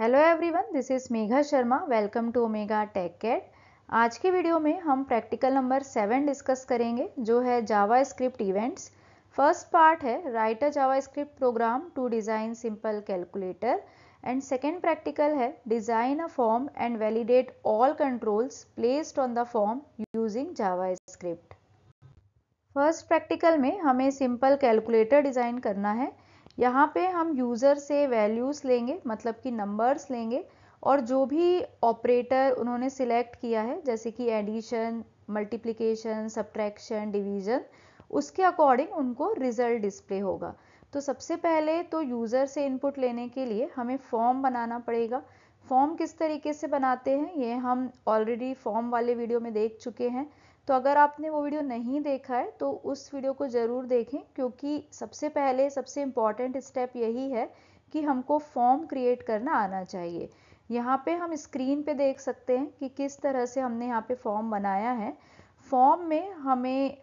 hello everyone this is Megha Sharma welcome to Omega tech cat आज के video में हम प्रैक्टिकल नंबर सेवन डिस्कस करेंगे जो है JavaScript events first part है right a JavaScript program to design simple calculator and second practical है design a form and validate all controls placed on the form using JavaScript first practical में हमें simple calculator design करना है यहाँ पे हम user से values लेंगे मतलब कि नंबर्स लेंगे और जो भी ऑपरेटर उन्होंने सिलेक्ट किया है जैसे कि एडिशन मल्टीप्लिकेशन सब्ट्रैक्शन डिवीज़न उसके अकॉर्डिंग उनको रिज़ल्ट डिस्प्ले होगा तो सबसे पहले तो यूज़र से इनपुट लेने के लिए हमें फॉर्म बनाना पड़ेगा फॉर्म किस तरीके से बनाते हैं ये हम ऑलरेडी फॉर्म वाले वीडियो में देख चुके हैं तो अगर आपने वो वीडियो नहीं देखा है तो उस वीडियो को ज़रूर देखें क्योंकि सबसे पहले सबसे इम्पॉर्टेंट स्टेप यही है कि हमको फॉर्म क्रिएट करना आना चाहिए यहाँ पे हम स्क्रीन पे देख सकते हैं कि किस तरह से हमने यहाँ पे फॉर्म बनाया है फॉर्म में हमें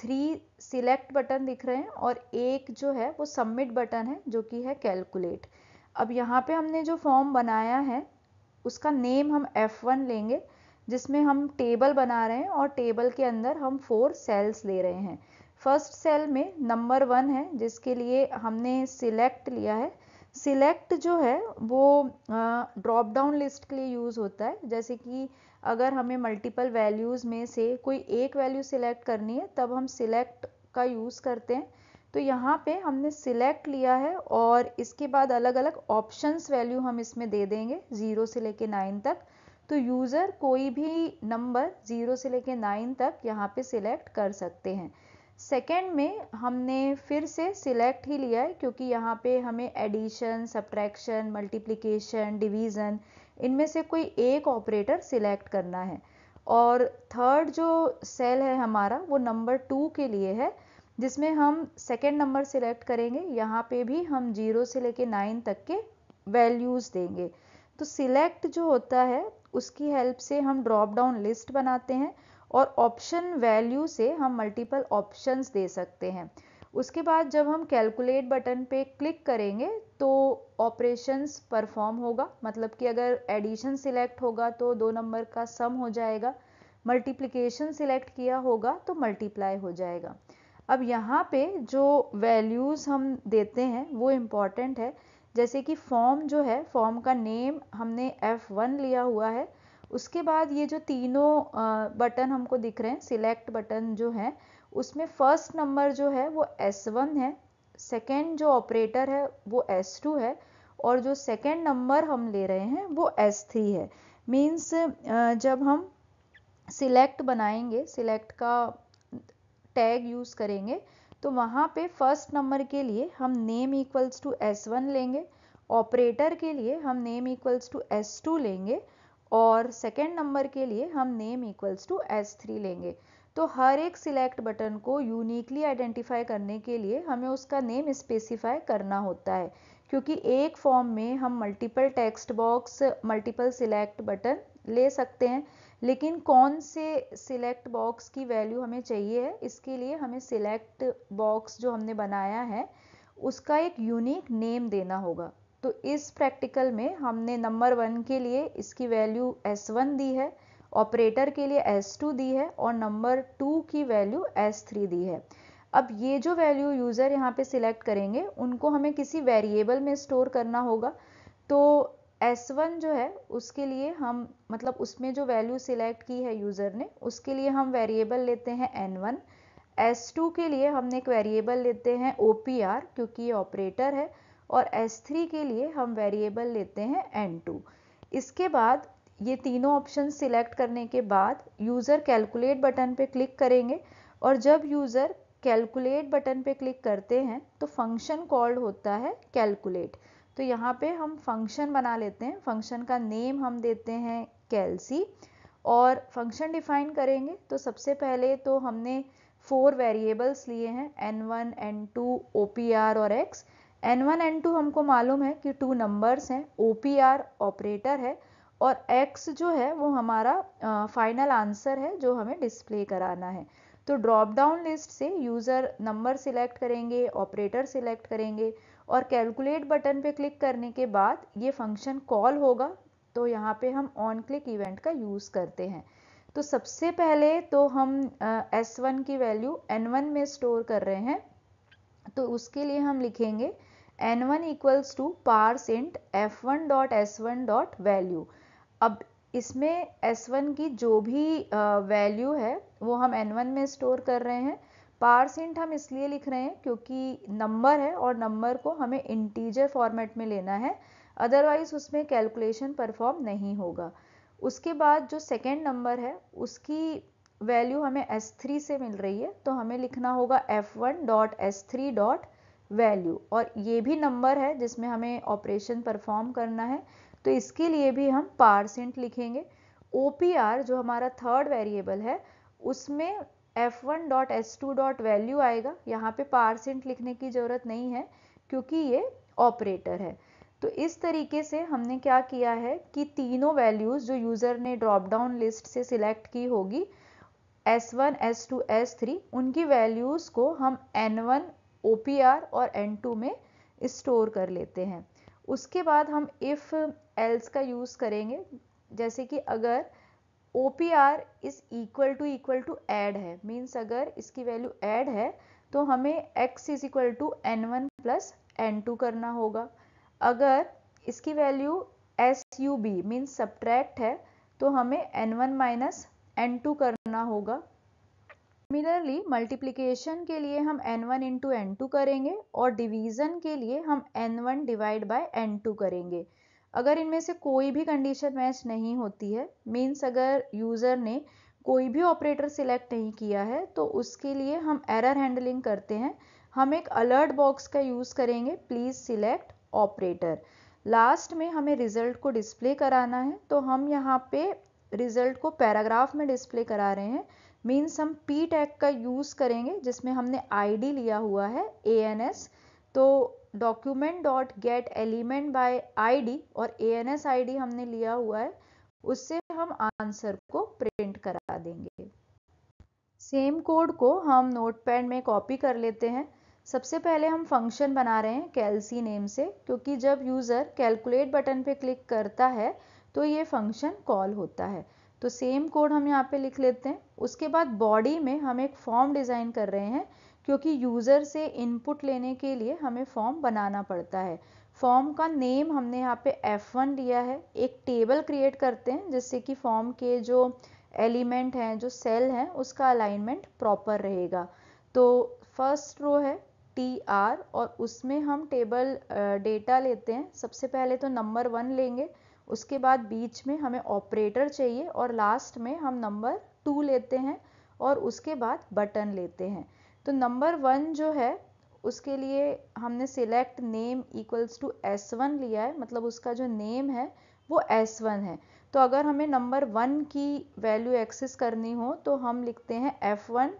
थ्री सिलेक्ट बटन दिख रहे हैं और एक जो है वो सबमिट बटन है जो कि है कैलकुलेट अब यहाँ पे हमने जो फॉर्म बनाया है उसका नेम हम F1 लेंगे जिसमें हम टेबल बना रहे हैं और टेबल के अंदर हम फोर सेल्स ले रहे हैं फर्स्ट सेल में नंबर वन है जिसके लिए हमने सिलेक्ट लिया है सिलेक्ट जो है वो ड्रॉप डाउन लिस्ट के लिए यूज़ होता है जैसे कि अगर हमें मल्टीपल वैल्यूज़ में से कोई एक वैल्यू सिलेक्ट करनी है तब हम सिलेक्ट का यूज़ करते हैं तो यहाँ पे हमने सिलेक्ट लिया है और इसके बाद अलग अलग ऑप्शंस वैल्यू हम इसमें दे देंगे ज़ीरो से लेके नाइन तक तो यूज़र कोई भी नंबर ज़ीरो से लेके नाइन तक यहाँ पे सिलेक्ट कर सकते हैं सेकेंड में हमने फिर से सिलेक्ट ही लिया है क्योंकि यहाँ पे हमें एडिशन सब्ट्रैक्शन मल्टीप्लिकेशन डिवीज़न इनमें से कोई एक ऑपरेटर सिलेक्ट करना है और थर्ड जो सेल है हमारा वो नंबर टू के लिए है जिसमें हम सेकेंड नंबर सिलेक्ट करेंगे यहाँ पे भी हम जीरो से लेके नाइन तक के वैल्यूज़ देंगे तो सिलेक्ट जो होता है उसकी हेल्प से हम ड्रॉप डाउन लिस्ट बनाते हैं और ऑप्शन वैल्यू से हम मल्टीपल ऑप्शंस दे सकते हैं उसके बाद जब हम कैलकुलेट बटन पे क्लिक करेंगे तो ऑपरेशंस परफॉर्म होगा मतलब कि अगर एडिशन सिलेक्ट होगा तो दो नंबर का सम हो जाएगा मल्टीप्लिकेशन सिलेक्ट किया होगा तो मल्टीप्लाई हो जाएगा अब यहाँ पे जो वैल्यूज़ हम देते हैं वो इम्पॉर्टेंट है जैसे कि फॉर्म जो है फॉर्म का नेम हमने एफ़ वन लिया हुआ है उसके बाद ये जो तीनों बटन हमको दिख रहे हैं सिलेक्ट बटन जो है उसमें फर्स्ट नंबर जो है वो एस वन है सेकेंड जो ऑपरेटर है वो एस टू है और जो सेकेंड नंबर हम ले रहे हैं वो एस थ्री है मीन्स जब हम सिलेक्ट बनाएंगे सिलेक्ट का टैग यूज़ करेंगे तो वहाँ पे फर्स्ट नंबर के लिए हम name equals to S one लेंगे ऑपरेटर के लिए हम name equals to S two लेंगे और सेकेंड नंबर के लिए हम name equals to S three लेंगे तो हर एक सिलेक्ट बटन को यूनिकली आइडेंटिफाई करने के लिए हमें उसका नेम स्पेसिफाई करना होता है क्योंकि एक फॉर्म में हम multiple text box multiple select button ले सकते हैं लेकिन कौन से सिलेक्ट बॉक्स की वैल्यू हमें चाहिए है इसके लिए हमें सिलेक्ट बॉक्स जो हमने बनाया है उसका एक यूनिक नेम देना होगा तो इस प्रैक्टिकल में हमने नंबर वन के लिए इसकी वैल्यू एस वन दी है ऑपरेटर के लिए एस टू दी है और नंबर टू की वैल्यू एस थ्री दी है अब ये जो वैल्यू यूज़र यहाँ पे सिलेक्ट करेंगे उनको हमें किसी वेरिएबल में स्टोर करना होगा तो एस वन जो है उसके लिए हम मतलब उसमें जो वैल्यू सिलेक्ट की है यूज़र ने उसके लिए हम वेरिएबल लेते हैं एन वन एस टू के लिए हमने एक वेरिएबल लेते हैं आर क्योंकि ये ऑपरेटर है और एस थ्री के लिए हम वेरिएबल लेते हैं एन टू इसके बाद ये तीनों ऑप्शन सिलेक्ट करने के बाद यूज़र कैलकुलेट बटन पे क्लिक करेंगे और जब यूज़र कैलकुलेट बटन पे क्लिक करते हैं तो फंक्शन कॉल्ड होता है कैलकुलेट तो यहाँ पे हम फंक्शन बना लेते हैं फंक्शन का नेम हम देते हैं कैलसी और फंक्शन डिफाइन करेंगे तो सबसे पहले तो हमने फोर वेरिएबल्स लिए हैं N one N two O P R और X N one N two हमको मालूम है कि टू नंबर्स हैं ओ पी आर ऑपरेटर है और एक्स जो है वो हमारा फाइनल आंसर है जो हमें डिस्प्ले कराना है तो ड्रॉप डाउन लिस्ट से यूज़र नंबर सिलेक्ट करेंगे ऑपरेटर सिलेक्ट करेंगे और कैलकुलेट बटन पे क्लिक करने के बाद ये फंक्शन कॉल होगा तो यहाँ पे हम ऑन क्लिक इवेंट का यूज़ करते हैं तो सबसे पहले तो हम एस uh, वन की वैल्यू एन वन में स्टोर कर रहे हैं तो उसके लिए हम लिखेंगे N one equals to parse int F one dot S one dot value अब इसमें एस वन की जो भी वैल्यू है वो हम एन वन में स्टोर कर रहे हैं पारसेंट हम इसलिए लिख रहे हैं क्योंकि नंबर है और नंबर को हमें इंटीजर फॉर्मेट में लेना है अदरवाइज उसमें कैलकुलेशन परफॉर्म नहीं होगा उसके बाद जो सेकेंड नंबर है उसकी वैल्यू हमें S3 से मिल रही है तो हमें लिखना होगा F1 dot S three dot value और ये भी नंबर है जिसमें हमें ऑपरेशन परफॉर्म करना है तो इसके लिए भी हम पारसेंट लिखेंगे ओ जो हमारा थर्ड वेरिएबल है उसमें f1 dot S two dot value आएगा यहाँ पे पारसेंट लिखने की ज़रूरत नहीं है क्योंकि ये ऑपरेटर है तो इस तरीके से हमने क्या किया है कि तीनों वैल्यूज़ जो यूज़र ने ड्रॉप डाउन लिस्ट से सिलेक्ट की होगी S1, S2, S3 उनकी वैल्यूज़ को हम N1 OPR और N2 में स्टोर कर लेते हैं उसके बाद हम इफ़ एल्स का यूज़ करेंगे जैसे कि अगर O P R is equal to equal to add है मीन्स अगर इसकी वैल्यू एड है तो हमें x is equal to N one plus N two करना होगा अगर इसकी value S U B means subtract है तो हमें N one minus N two करना होगा सिमिलरली मल्टीप्लीकेशन के लिए हम N one into N two करेंगे और डिवीज़न के लिए हम N one divide by N two करेंगे अगर इनमें से कोई भी कंडीशन मैच नहीं होती है मीन्स अगर यूज़र ने कोई भी ऑपरेटर सिलेक्ट नहीं किया है तो उसके लिए हम एरर हैंडलिंग करते हैं हम एक अलर्ट बॉक्स का यूज़ करेंगे प्लीज़ सिलेक्ट ऑपरेटर लास्ट में हमें रिजल्ट को डिस्प्ले कराना है तो हम यहाँ पे रिजल्ट को पैराग्राफ में डिस्प्ले करा रहे हैं मीन्स हम पी टैग का यूज़ करेंगे जिसमें हमने आईडी लिया हुआ है ए तो document dot get element by ID और एएनएस आईडी हमने लिया हुआ है उससे हम आंसर को प्रिंट करा देंगे सेम कोड को हम नोटपैड में कॉपी कर लेते हैं सबसे पहले हम फंक्शन बना रहे हैं कैलसी नेम से क्योंकि जब यूज़र कैलकुलेट बटन पे क्लिक करता है तो ये फंक्शन कॉल होता है तो सेम कोड हम यहाँ पे लिख लेते हैं उसके बाद बॉडी में हम एक फॉर्म डिज़ाइन कर रहे हैं क्योंकि यूज़र से इनपुट लेने के लिए हमें फॉर्म बनाना पड़ता है फॉर्म का नेम हमने यहाँ पे F1 लिया है एक टेबल क्रिएट करते हैं जिससे कि फॉर्म के जो एलिमेंट हैं जो सेल हैं उसका अलाइनमेंट प्रॉपर रहेगा तो फर्स्ट रो है टी आर और उसमें हम टेबल डेटा लेते हैं सबसे पहले तो नंबर वन लेंगे उसके बाद बीच में हमें ऑपरेटर चाहिए और लास्ट में हम नंबर टू लेते हैं और उसके बाद बटन लेते हैं तो नंबर वन जो है उसके लिए हमने select name equals to S one लिया है मतलब उसका जो नेम है वो एस वन है तो अगर हमें नंबर वन की वैल्यू एक्सेस करनी हो तो हम लिखते हैं F one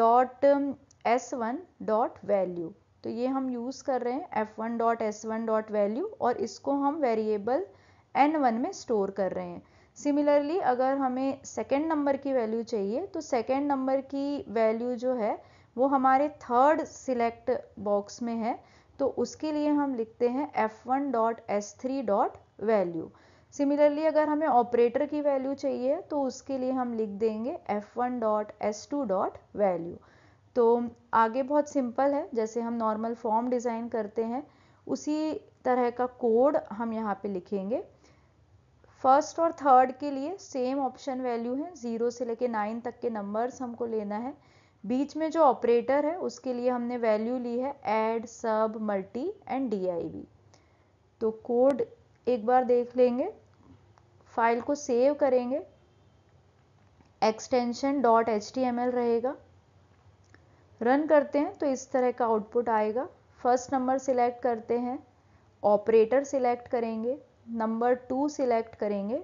dot S one dot value तो ये हम यूज़ कर रहे हैं F one dot S one dot value और इसको हम वेरिएबल एन वन में स्टोर कर रहे हैं सिमिलरली अगर हमें सेकेंड नंबर की वैल्यू चाहिए तो सेकेंड नंबर की वैल्यू जो है वो हमारे थर्ड सिलेक्ट बॉक्स में है तो उसके लिए हम लिखते हैं F one dot S three dot value similarly अगर हमें ऑपरेटर की वैल्यू चाहिए तो उसके लिए हम लिख देंगे F one dot S two dot value तो आगे बहुत सिंपल है जैसे हम नॉर्मल फॉर्म डिज़ाइन करते हैं उसी तरह का कोड हम यहाँ पे लिखेंगे फर्स्ट और थर्ड के लिए सेम ऑप्शन वैल्यू है ज़ीरो से लेके नाइन तक के नंबर्स हमको लेना है बीच में जो ऑपरेटर है उसके लिए हमने वैल्यू ली है add sub multi and D तो कोड एक बार देख लेंगे फाइल को सेव करेंगे एक्सटेंशन डॉट एच रहेगा रन करते हैं तो इस तरह का आउटपुट आएगा फर्स्ट नंबर सिलेक्ट करते हैं ऑपरेटर सिलेक्ट करेंगे नंबर टू सिलेक्ट करेंगे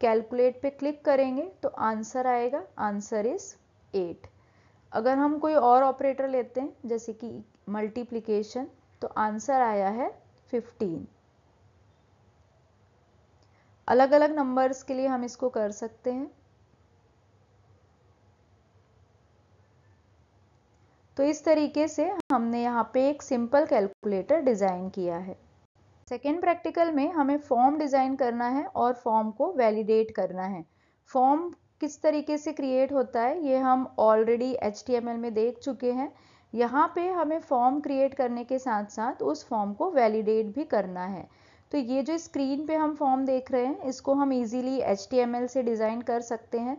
कैलकुलेट पे क्लिक करेंगे तो आंसर आएगा आंसर इज़ एट अगर हम कोई और ऑपरेटर लेते हैं जैसे कि मल्टीप्लीकेशन तो आंसर आया है 15 अलग अलग नंबर्स के लिए हम इसको कर सकते हैं तो इस तरीके से हमने यहाँ पे एक सिंपल कैलकुलेटर डिज़ाइन किया है सेकेंड प्रैक्टिकल में हमें फॉर्म डिज़ाइन करना है और फॉर्म को वैलिडेट करना है फॉर्म किस तरीके से क्रिएट होता है ये हम ऑलरेडी एच में देख चुके हैं यहाँ पे हमें फॉर्म क्रिएट करने के साथ साथ उस फॉर्म को वैलिडेट भी करना है तो ये जो स्क्रीन पे हम फॉर्म देख रहे हैं इसको हम इजीली एच से डिज़ाइन कर सकते हैं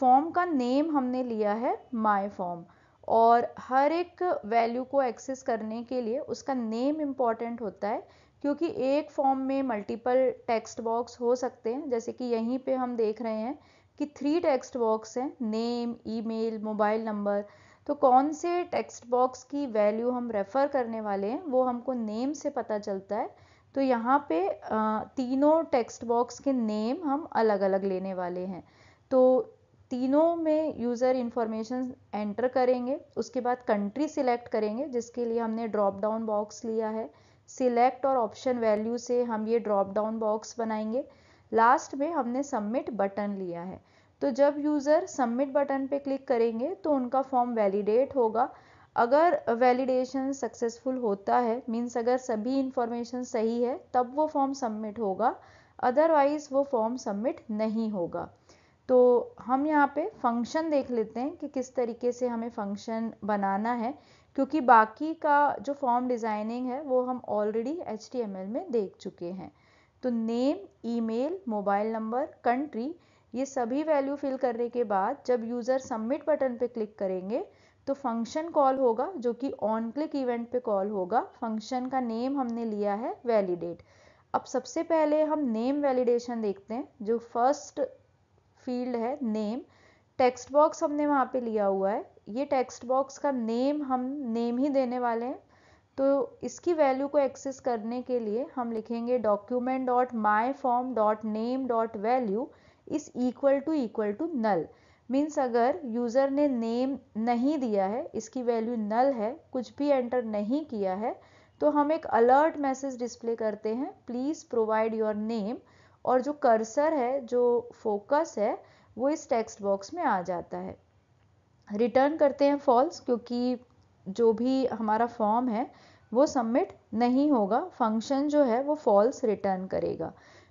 फॉर्म का नेम हमने लिया है माई फॉर्म और हर एक वैल्यू को एक्सेस करने के लिए उसका नेम इम्पॉर्टेंट होता है क्योंकि एक फॉर्म में मल्टीपल टेक्स्ट बॉक्स हो सकते हैं जैसे कि यहीं पे हम देख रहे हैं कि थ्री टेक्स्ट बॉक्स हैं नेम ईमेल मोबाइल नंबर तो कौन से टेक्स्ट बॉक्स की वैल्यू हम रेफ़र करने वाले हैं वो हमको नेम से पता चलता है तो यहाँ पे तीनों टेक्स्ट बॉक्स के नेम हम अलग अलग लेने वाले हैं तो तीनों में यूज़र इन्फॉर्मेशन एंटर करेंगे उसके बाद कंट्री सिलेक्ट करेंगे जिसके लिए हमने ड्रॉप डाउन बॉक्स लिया है सिलेक्ट और ऑप्शन वैल्यू से हम ये ड्रॉप डाउन बॉक्स बनाएंगे लास्ट में हमने सबमिट बटन लिया है तो जब यूज़र सबमिट बटन पे क्लिक करेंगे तो उनका फॉर्म वैलिडेट होगा अगर वैलिडेशन सक्सेसफुल होता है मीन्स अगर सभी इंफॉर्मेशन सही है तब वो फॉर्म सबमिट होगा अदरवाइज़ वो फॉर्म सबमिट नहीं होगा तो हम यहाँ पे फंक्शन देख लेते हैं कि किस तरीके से हमें फंक्शन बनाना है क्योंकि बाकी का जो फॉर्म डिज़ाइनिंग है वो हम ऑलरेडी एच में देख चुके हैं तो name email mobile number country ये सभी वैल्यू फिल करने के बाद जब यूज़र सबमिट बटन पे क्लिक करेंगे तो फंक्शन कॉल होगा जो कि ऑन क्लिक इवेंट पे कॉल होगा फंक्शन का नेम हमने लिया है वैलिडेट अब सबसे पहले हम नेम वैलिडेशन देखते हैं जो फर्स्ट फील्ड है नेम टेक्स्ट बॉक्स हमने वहाँ पे लिया हुआ है ये टेक्स्ट बॉक्स का नेम हम नेम ही देने वाले हैं तो इसकी वैल्यू को एक्सेस करने के लिए हम लिखेंगे document dot my form dot name dot value is equal to equal to null means अगर यूज़र ने नेम नहीं दिया है इसकी वैल्यू नल है कुछ भी एंटर नहीं किया है तो हम एक अलर्ट मैसेज डिस्प्ले करते हैं प्लीज़ प्रोवाइड योर नेम और जो कर्सर है जो फोकस है वो इस टेक्स्ट बॉक्स में आ जाता है रिटर्न करते हैं फॉल्स क्योंकि जो भी हमारा फॉर्म है वो सबमिट नहीं होगा फंक्शन जो है वो फॉल्स रिटर्न करेगा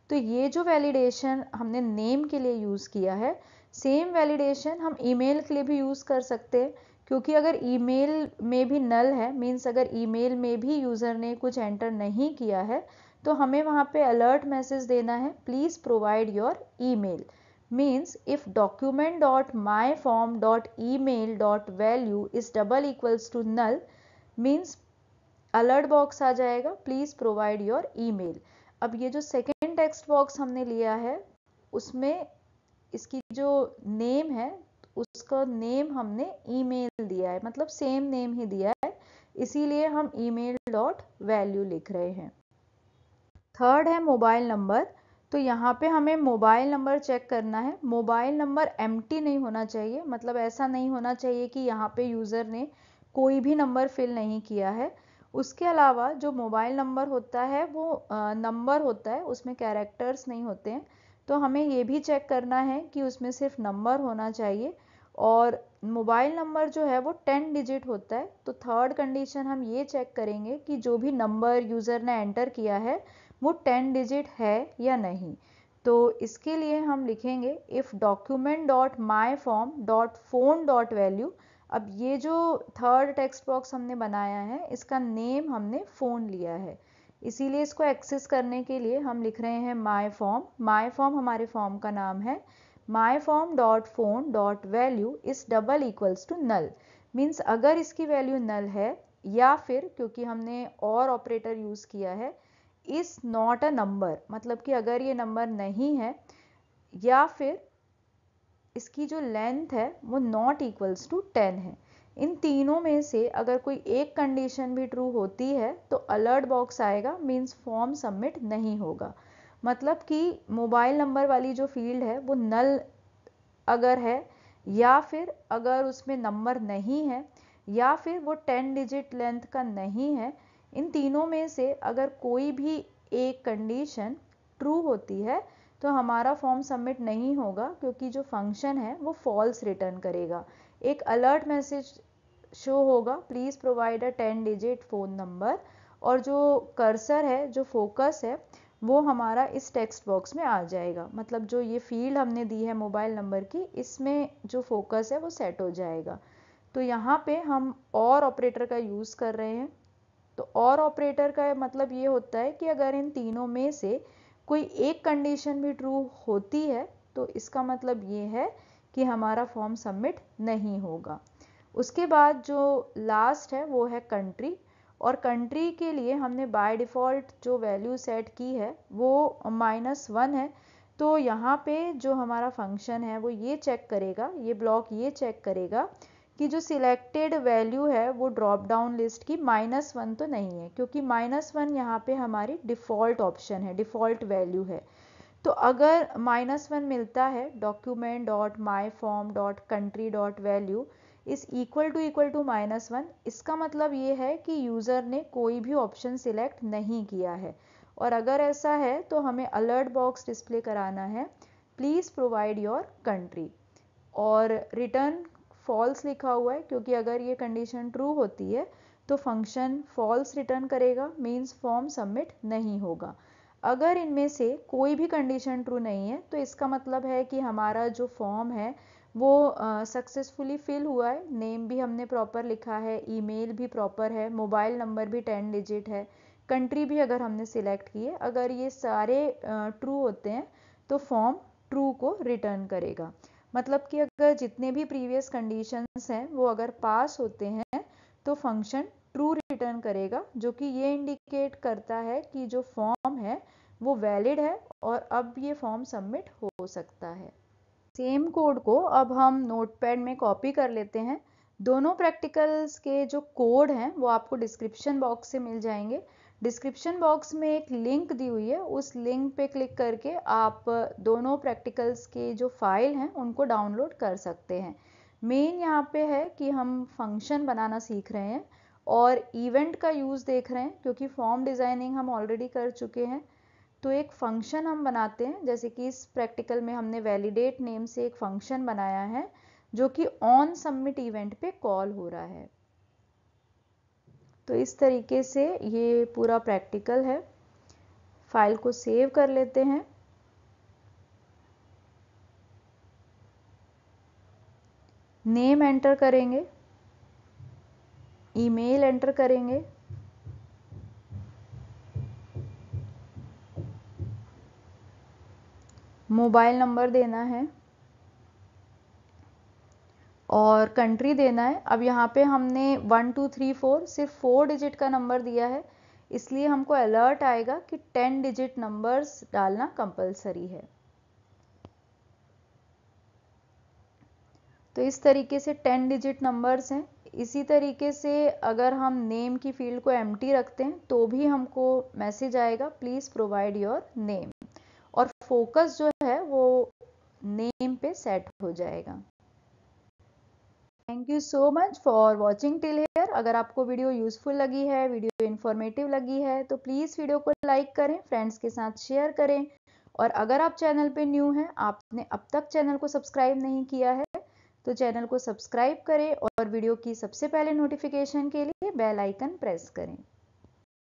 तो ये जो वैलिडेशन हमने नेम के लिए यूज़ किया है सेम वैलिडेशन हम ईमेल के लिए भी यूज़ कर सकते हैं क्योंकि अगर ईमेल में भी नल है मीन्स अगर ईमेल में भी यूज़र ने कुछ एंटर नहीं किया है तो हमें वहाँ पे अलर्ट मैसेज देना है please provide your email means if document dot my form dot email dot value is double equals to null means alert box आ जाएगा प्लीज़ प्रोवाइड योर मेल अब ये जो सेकेंड टेक्स्ट बॉक्स हमने लिया है उसमें इसकी जो नेम है उसका नेम हमने मेल दिया है मतलब सेम नेम ही दिया है इसीलिए हम मेल डॉट वैल्यू लिख रहे हैं थर्ड है मोबाइल नंबर तो यहाँ पे हमें मोबाइल नंबर चेक करना है मोबाइल नंबर एम नहीं होना चाहिए मतलब ऐसा नहीं होना चाहिए कि यहाँ पे यूज़र ने कोई भी नंबर फिल नहीं किया है उसके अलावा जो मोबाइल नंबर होता है वो नंबर होता है उसमें कैरेक्टर्स नहीं होते हैं तो हमें ये भी चेक करना है कि उसमें सिर्फ नंबर होना चाहिए और मोबाइल नंबर जो है वो टेन डिजिट होता है तो थर्ड कंडीशन हम ये चेक करेंगे कि जो भी नंबर यूज़र ने एंटर किया है वो टेन डिजिट है या नहीं तो इसके लिए हम लिखेंगे if document dot my form dot phone dot value अब ये जो थर्ड टेक्स्ट बॉक्स हमने बनाया है इसका नेम हमने फ़ोन लिया है इसीलिए इसको एक्सेस करने के लिए हम लिख रहे हैं माई फॉर्म माई फॉर्म हमारे फॉर्म का नाम है my form dot phone dot value is double equals to null means अगर इसकी वैल्यू नल है या फिर क्योंकि हमने और ऑपरेटर यूज़ किया है इज़ नॉट अ नंबर मतलब कि अगर ये नंबर नहीं है या फिर इसकी जो लेंथ है वो नॉट इक्वल्स टू टेन है इन तीनों में से अगर कोई एक कंडीशन भी ट्रू होती है तो अलर्ट बॉक्स आएगा मीन्स फॉर्म सबमिट नहीं होगा मतलब कि मोबाइल नंबर वाली जो फील्ड है वो नल अगर है या फिर अगर उसमें नंबर नहीं है या फिर वो टेन डिजिट लेंथ का नहीं है इन तीनों में से अगर कोई भी एक कंडीशन ट्रू होती है तो हमारा फॉर्म सबमिट नहीं होगा क्योंकि जो फंक्शन है वो फॉल्स रिटर्न करेगा एक अलर्ट मैसेज शो होगा please provide a ten digit phone number और जो कर्सर है जो फोकस है वो हमारा इस टेक्स्ट बॉक्स में आ जाएगा मतलब जो ये फील्ड हमने दी है मोबाइल नंबर की इसमें जो फोकस है वो सेट हो जाएगा तो यहाँ पे हम और ऑपरेटर का यूज़ कर रहे हैं तो और ऑपरेटर का मतलब ये होता है कि अगर इन तीनों में से कोई एक कंडीशन भी ट्रू होती है तो इसका मतलब ये है कि हमारा फॉर्म सबमिट नहीं होगा उसके बाद जो लास्ट है वो है कंट्री और कंट्री के लिए हमने बाय डिफ़ॉल्ट जो वैल्यू सेट की है वो माइनस वन है तो यहाँ पे जो हमारा फंक्शन है वो ये चेक करेगा ये ब्लॉक ये चेक करेगा कि जो सिलेक्टेड वैल्यू है वो ड्रॉप डाउन लिस्ट की माइनस वन तो नहीं है क्योंकि माइनस वन यहाँ पे हमारी डिफ़ॉल्ट ऑप्शन है डिफ़ॉल्ट वैल्यू है तो अगर माइनस वन मिलता है document dot my form dot country dot value is equal to equal to minus one इसका मतलब ये है कि यूज़र ने कोई भी ऑप्शन सिलेक्ट नहीं किया है और अगर ऐसा है तो हमें अलर्ट बॉक्स डिस्प्ले कराना है प्लीज़ प्रोवाइड योर कंट्री और रिटर्न फॉल्स लिखा हुआ है क्योंकि अगर ये कंडीशन ट्रू होती है तो फंक्शन फॉल्स रिटर्न करेगा मीन्स फॉर्म सबमिट नहीं होगा अगर इनमें से कोई भी कंडीशन ट्रू नहीं है तो इसका मतलब है कि हमारा जो फॉर्म है वो सक्सेसफुली uh, फिल हुआ है नेम भी हमने प्रॉपर लिखा है ईमेल भी प्रॉपर है मोबाइल नंबर भी टेन डिजिट है कंट्री भी अगर हमने सिलेक्ट की है अगर ये सारे ट्रू uh, होते हैं तो फॉर्म ट्रू को रिटर्न करेगा मतलब कि अगर जितने भी प्रीवियस कंडीशंस हैं वो अगर पास होते हैं तो फंक्शन ट्रू रिटर्न करेगा जो कि ये इंडिकेट करता है कि जो फॉर्म है वो वैलिड है और अब ये फॉर्म सबमिट हो सकता है सेम कोड को अब हम नोटपैड में कॉपी कर लेते हैं दोनों प्रैक्टिकल्स के जो कोड हैं वो आपको डिस्क्रिप्शन बॉक्स से मिल जाएंगे डिस्क्रिप्शन बॉक्स में एक लिंक दी हुई है उस लिंक पे क्लिक करके आप दोनों प्रैक्टिकल्स के जो फाइल हैं उनको डाउनलोड कर सकते हैं मेन यहाँ पे है कि हम फंक्शन बनाना सीख रहे हैं और इवेंट का यूज़ देख रहे हैं क्योंकि फॉर्म डिज़ाइनिंग हम ऑलरेडी कर चुके हैं तो एक फंक्शन हम बनाते हैं जैसे कि इस प्रैक्टिकल में हमने वैलिडेट नेम से एक फंक्शन बनाया है जो कि ऑन सबमिट इवेंट पे कॉल हो रहा है तो इस तरीके से ये पूरा प्रैक्टिकल है फाइल को सेव कर लेते हैं नेम एंटर करेंगे ईमेल एंटर करेंगे मोबाइल नंबर देना है और कंट्री देना है अब यहाँ पे हमने वन टू थ्री फोर सिर्फ फोर डिजिट का नंबर दिया है इसलिए हमको अलर्ट आएगा कि टेन डिजिट नंबर्स डालना कंपलसरी है तो इस तरीके से टेन डिजिट नंबर्स हैं इसी तरीके से अगर हम नेम की फील्ड को एम रखते हैं तो भी हमको मैसेज आएगा प्लीज़ प्रोवाइड योर नेम और फोकस जो है वो नेम पे सेट हो जाएगा thank you so much for watching till here अगर आपको वीडियो यूजफुल लगी है वीडियो इन्फॉर्मेटिव लगी है तो प्लीज़ वीडियो को लाइक करें फ्रेंड्स के साथ शेयर करें और अगर आप चैनल पे न्यू हैं आपने अब तक चैनल को सब्सक्राइब नहीं किया है तो चैनल को सब्सक्राइब करें और वीडियो की सबसे पहले नोटिफिकेशन के लिए बेल आइकन प्रेस करें